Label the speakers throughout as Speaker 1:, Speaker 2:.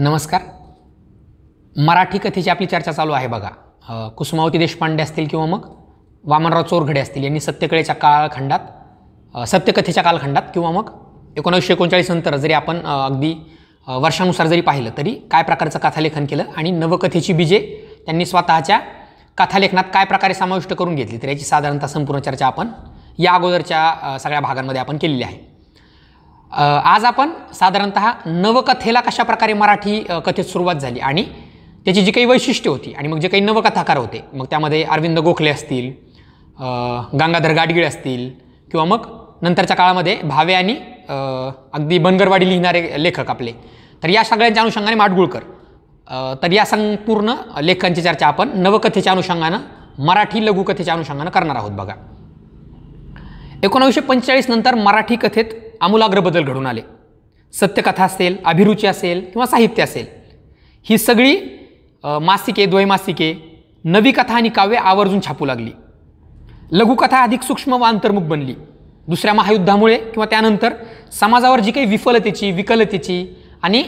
Speaker 1: नमस्कार मराठी कथेची आपली चर्चा चालू आहे बघा कुसुमावती देशपांडे असतील किंवा मग वामनराव चोरघडे असतील यांनी सत्यकळेच्या कालखंडात सत्यकथेच्या कालखंडात किंवा मग एकोणावीसशे एकोणचाळीस नंतर जरी आपण अगदी वर्षानुसार जरी पाहिलं तरी काय प्रकारचं कथालेखन केलं आणि नवकथेची बीजे त्यांनी स्वतःच्या कथालेखनात काय प्रकारे समाविष्ट करून घेतली तर याची साधारणतः संपूर्ण चर्चा आपण या अगोदरच्या सगळ्या भागांमध्ये आपण केलेली आहे आज आपण साधारणत नवकथेला कशा प्रकारे मराठी कथेत सुरुवात झाली आणि त्याची जी काही वैशिष्ट्य होती आणि मग जे काही नवकथाकार होते मग त्यामध्ये अरविंद गोखले असतील गंगाधर गाडगिळ असतील किंवा मग नंतरच्या काळामध्ये भावे आणि अगदी बनगरवाडी लिहिणारे लेखक आपले तर या सगळ्यांच्या अनुषंगाने माडगुळकर तर या संपूर्ण लेखकांची चर्चा आपण नवकथेच्या अनुषंगानं मराठी लघुकथेच्या अनुषंगानं करणार आहोत बघा एकोणावीसशे पंचेचाळीस नंतर मराठी कथेत आमूलाग्र बदल घडून आले सत्यकथा असेल अभिरुची असेल किंवा साहित्य असेल ही सगळी मासिके द्वैमासिके नवी कथा आणि काव्य आवर्जून छापू लागली लघुकथा अधिक सूक्ष्म व अंतर्मुख बनली दुसऱ्या महायुद्धामुळे किंवा त्यानंतर समाजावर जी काही विफलतेची विकलतेची आणि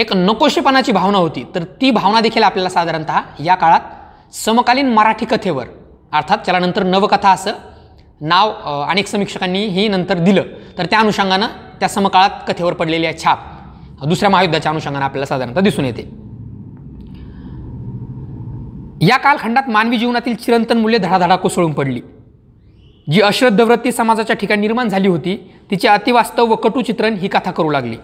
Speaker 1: एक नकोशेपणाची भावना होती तर ती भावना देखील आपल्याला साधारणतः या काळात समकालीन मराठी कथेवर अर्थात त्याला नंतर नवकथा असं नाव अनेक समीक्षकांनी हे नंतर दिलं तर त्या अनुषंगानं त्या समकाळात कथेवर पडलेली आहे छाप दुसऱ्या महायुद्धाच्या अनुषंगानं आपल्याला साधारणतः दिसून येते या कालखंडात मानवी जीवनातील चिरंतन मूल्ये धडाधडा कोसळून पडली जी अश्रद्धवृत्ती समाजाच्या ठिकाणी निर्माण झाली होती तिचे अतिवास्तव व कटू चित्रण ही कथा करू लागली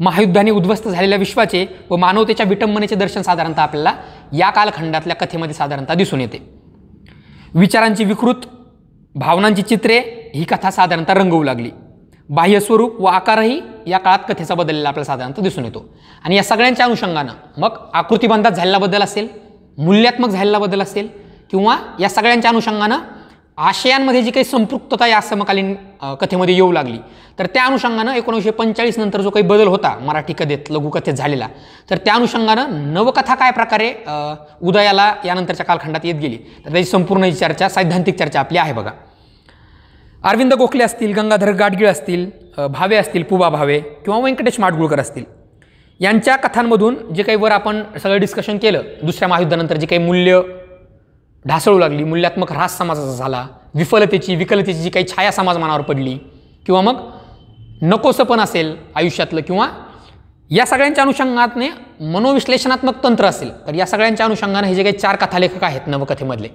Speaker 1: महायुद्धाने उद्ध्वस्त झालेल्या विश्वाचे व मानवतेच्या विटंबनेचे दर्शन साधारणतः आपल्याला या कालखंडातल्या कथेमध्ये साधारणतः दिसून येते विचारांची विकृत भावनांची चित्रे ही कथा साधारणतः रंगवू लागली बाह्यस्वरूप व आकारही या काळात कथेचा बदललेला आपल्याला साधारणतः दिसून येतो आणि या सगळ्यांच्या अनुषंगानं मग आकृतिबंधात झालेला बदल असेल मूल्यात्मक झालेला बदल असेल किंवा या सगळ्यांच्या अनुषंगानं आशयांमध्ये जी काही संपृक्तता या समकालीन कथेमध्ये येऊ लागली तर त्या अनुषंगानं एकोणीसशे पंचेचाळीस नंतर जो काही बदल होता मराठी कथेत लघुकथेत झालेला तर त्या अनुषंगानं नवकथा काय प्रकारे उदयाला यानंतरच्या कालखंडात येत गेली तर त्याची संपूर्ण ही चर्चा सैद्धांतिक चर्चा आपली आहे बघा अरविंद गोखले असतील गंगाधर गाडगीळ असतील भावे असतील पुबा भावे किंवा व्यंकटेश माडगुळकर असतील यांच्या कथांमधून जे काही वर आपण सगळं डिस्कशन केलं दुसऱ्या महायुद्धानंतर जे काही मूल्य ढासळू लागली मूल्यात्मक ह्रास समाजाचा झाला विफलतेची विकलतेची जी काही छाया समाज मनावर पडली किंवा मग नकोसं पण असेल आयुष्यातलं किंवा या सगळ्यांच्या अनुषंगाने मनोविश्लेषणात्मक तंत्र असेल तर या सगळ्यांच्या अनुषंगाने हे जे काही चार कथालेखक आहेत नवकथेमधले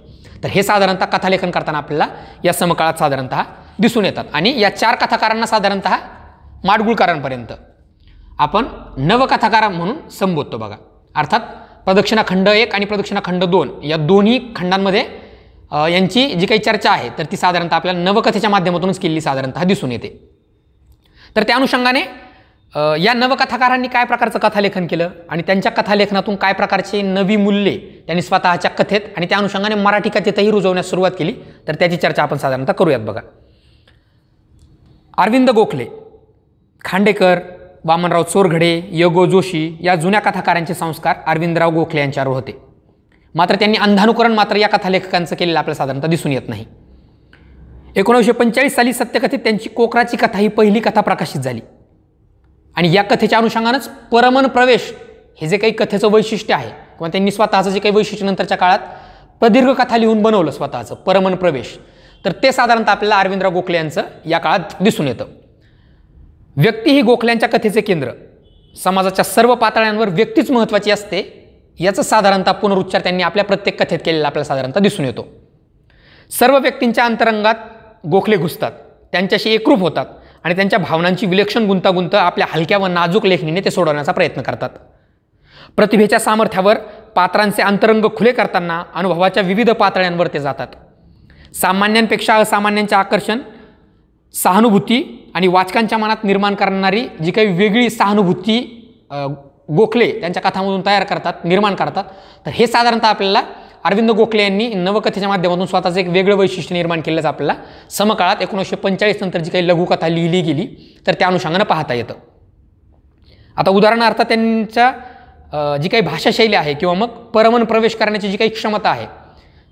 Speaker 1: तर हे साधारणतः कथालेखन करताना आपल्याला या समकाळात साधारणतः दिसून येतात आणि या चार कथाकारांना साधारणत माडगुळकारांपर्यंत आपण नवकथाकार म्हणून संबोधतो बघा अर्थात प्रदक्षिणा खंड एक आणि प्रदक्षिणा खंड दोन या दोन्ही खंडांमध्ये यांची जी काही चर्चा आहे तर ती साधारणतः आपल्याला नवकथेच्या माध्यमातूनच केलेली साधारणतः दिसून येते तर त्या अनुषंगाने या नवकथाकारांनी काय प्रकारचं कथालेखन केलं आणि त्यांच्या कथालेखनातून काय प्रकारचे नवी मूल्ये त्यांनी स्वतःच्या कथेत आणि त्या अनुषंगाने मराठी कथेतही रुजवण्यास सुरुवात केली तर त्याची चर्चा आपण साधारणतः करूयात बघा अरविंद गोखले खांडेकर वामनराव चोरघडे यगो जोशी या जुन्या कथाकारांचे संस्कार अरविंदराव गोखले यांच्यावर होते मात्र त्यांनी अंधानुकरण मात्र या कथालेखकांचं केलेलं आपल्याला साधारणतः दिसून येत नाही एकोणीसशे पंचेचाळीस साली सत्यकथेत त्यांची कोकराची कथा ही पहिली कथा प्रकाशित झाली आणि या कथेच्या अनुषंगानंच परमन प्रवेश हे जे काही कथेचं वैशिष्ट्य आहे किंवा त्यांनी स्वतःचं जे काही वैशिष्ट्य नंतरच्या काळात प्रदीर्घ कथा लिहून बनवलं स्वतःचं परमन प्रवेश तर ते साधारणतः आपल्याला अरविंदराव गोखले यांचं या काळात दिसून येतं व्यक्ती ही गोखल्यांच्या कथेचे केंद्र समाजाच्या सर्व पातळ्यांवर व्यक्तीच महत्त्वाची असते याचा साधारणतः पुनरुच्चार त्यांनी आपल्या प्रत्येक कथेत केलेला आपल्याला साधारणतः दिसून येतो सर्व व्यक्तींच्या अंतरंगात गोखले घुसतात त्यांच्याशी एकरूप होतात आणि त्यांच्या भावनांची विलक्षण गुंतागुंत आपल्या हलक्या व नाजूक लेखणीने ते सोडवण्याचा प्रयत्न करतात प्रतिभेच्या सामर्थ्यावर पात्रांचे अंतरंग खुले करताना अनुभवाच्या विविध पातळ्यांवर ते जातात सामान्यांपेक्षा असामान्यांचे आकर्षण सहानुभूती आणि वाचकांच्या मनात निर्माण करणारी जी काही वेगळी सहानुभूती गोखले त्यांच्या कथामधून तयार करतात निर्माण करतात तर हे साधारणतः आपल्याला अरविंद गोखले यांनी नवकथेच्या माध्यमातून स्वतःचं एक वेगळं वैशिष्ट्य निर्माण केल्याचं आपल्याला समकाळात एकोणीसशे पंचाळीस नंतर जी काही लघुकथा लिहिली गेली तर त्या अनुषंगानं पाहता येतं आता उदाहरणार्थ त्यांच्या जी काही भाषाशैली आहे किंवा मग परमन प्रवेश करण्याची जी काही क्षमता आहे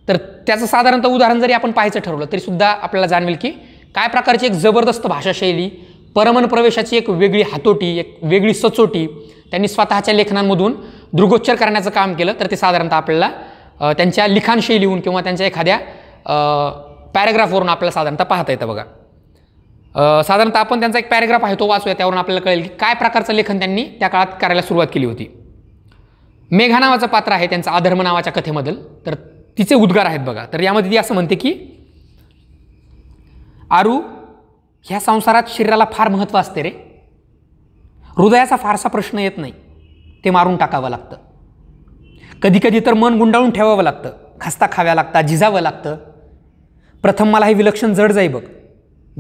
Speaker 1: तर त्याचं साधारणतः उदाहरण जरी आपण पाहायचं ठरवलं तरी सुद्धा आपल्याला जाणवेल की काय प्रकारची एक जबरदस्त भाषाशैली परमन प्रवेशाची एक वेगळी हातोटी एक वेगळी सचोटी त्यांनी स्वतःच्या लेखनांमधून दृगोच्चर करण्याचं काम केलं तर ते साधारणतः आपल्याला त्यांच्या लिखाणशैलीहून किंवा त्यांच्या एखाद्या पॅरेग्राफवरून आपल्याला साधारणतः पाहता येतं बघा साधारणतः आपण त्यांचा एक पॅरेग्राफ आहे तो वाचूया त्यावरून आपल्याला कळेल की काय प्रकारचं लेखन त्यांनी त्या काळात करायला सुरुवात केली होती मेघा नावाचं पात्र आहे त्यांचं आधर्म नावाच्या कथेमधील तर तिचे उद्गार आहेत बघा तर यामध्ये ती असं म्हणते की आरू ह्या संसारात शरीराला फार महत्त्व असते रे हृदयाचा फारसा प्रश्न येत नाही ते मारून टाकावं लागतं कधीकधी तर मन गुंडाळून ठेवावं लागतं खस्ता खाव्या लागता झिजावं लागतं प्रथम मला हे विलक्षण जड जाई बघ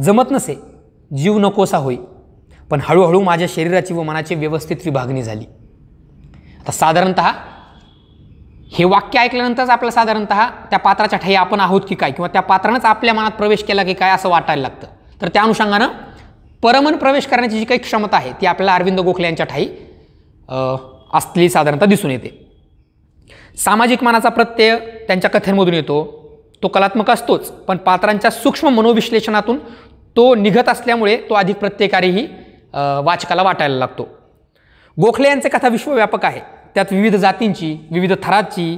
Speaker 1: जमत नसे जीव नकोसा होई पण हळूहळू माझ्या शरीराची व मनाची व्यवस्थित विभागणी झाली आता साधारणत हे वाक्य ऐकल्यानंतरच आपलं साधारणतः त्या पात्राच्या ठाई आपण आहोत की काय किंवा त्या पात्रानंच आपल्या मनात प्रवेश केला की काय असं वाटायला लागतं तर त्या अनुषंगानं परमन प्रवेश करण्याची जी काही क्षमता आहे ती आपल्याला अरविंद गोखले यांच्या ठाई असली साधारणतः दिसून येते सामाजिक मानाचा प्रत्यय त्यांच्या कथेमधून येतो तो कलात्मक असतोच पण पात्रांच्या सूक्ष्म मनोविश्लेषणातून तो निघत असल्यामुळे तो अधिक प्रत्ययकारीही वाचकाला वाटायला लागतो गोखले यांचे कथा विश्वव्यापक आहे त्यात विविध जातींची विविध थराची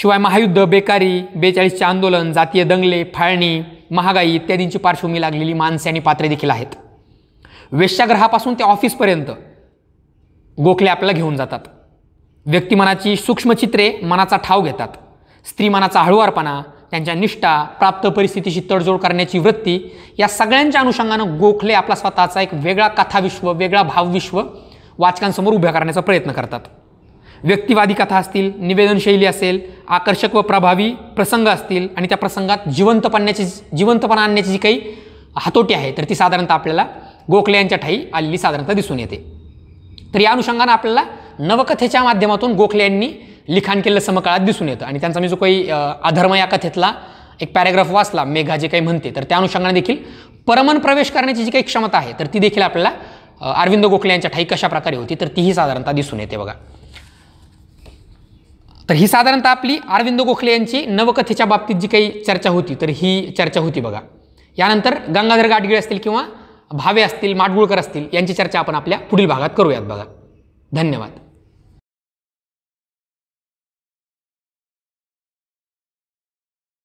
Speaker 1: शिवाय महायुद्ध बेकारी बेचाळीसचे आंदोलन जातीय दंगले फाळणी महागाई इत्यादींची पार्श्वभूमी लागलेली माणसे आणि पात्रे देखील आहेत वेश्याग्रहापासून ते ऑफिसपर्यंत गोखले आपल्याला घेऊन जातात व्यक्तिमनाची सूक्ष्मचित्रे मनाचा ठाव घेतात मनाचा हळुवारपणा त्यांच्या निष्ठा प्राप्त परिस्थितीशी तडजोड करण्याची वृत्ती या सगळ्यांच्या अनुषंगानं गोखले आपला स्वतःचा एक वेगळा कथाविश्व वेगळा भावविश्व वाचकांसमोर उभ्या करण्याचा प्रयत्न करतात व्यक्तिवादी कथा असतील निवेदनशैली असेल आकर्षक व प्रभावी प्रसंग असतील आणि त्या प्रसंगात जिवंतपणाची जिवंतपणा आणण्याची जी काही हातोटी आहे तर ती साधारणतः आपल्याला गोखले यांच्या ठाई आलेली साधारणतः दिसून येते तर या अनुषंगानं आपल्याला नवकथेच्या माध्यमातून गोखले यांनी लिखाण केलेलं समकाळात दिसून येतं आणि त्यांचा मी जो काही अधर्म या कथेतला एक पॅरेग्राफ वाचला मेघा जे काही म्हणते तर त्या अनुषंगाने देखील परमन प्रवेश करण्याची जी काही क्षमता आहे तर ती देखील आपल्याला अरविंद गोखले यांच्या ठाई कशा प्रकारे होती तर तीही साधारणतः दिसून येते बघा तर ही साधारणतः आपली अरविंद गोखले यांची नवकथेच्या बाबतीत जी काही चर्चा होती तर ही चर्चा होती बघा यानंतर गंगाधर गाडगिळे असतील किंवा भावे असतील माडगुळकर असतील यांची चर्चा आपण आपल्या पुढील भागात करूयात बघा धन्यवाद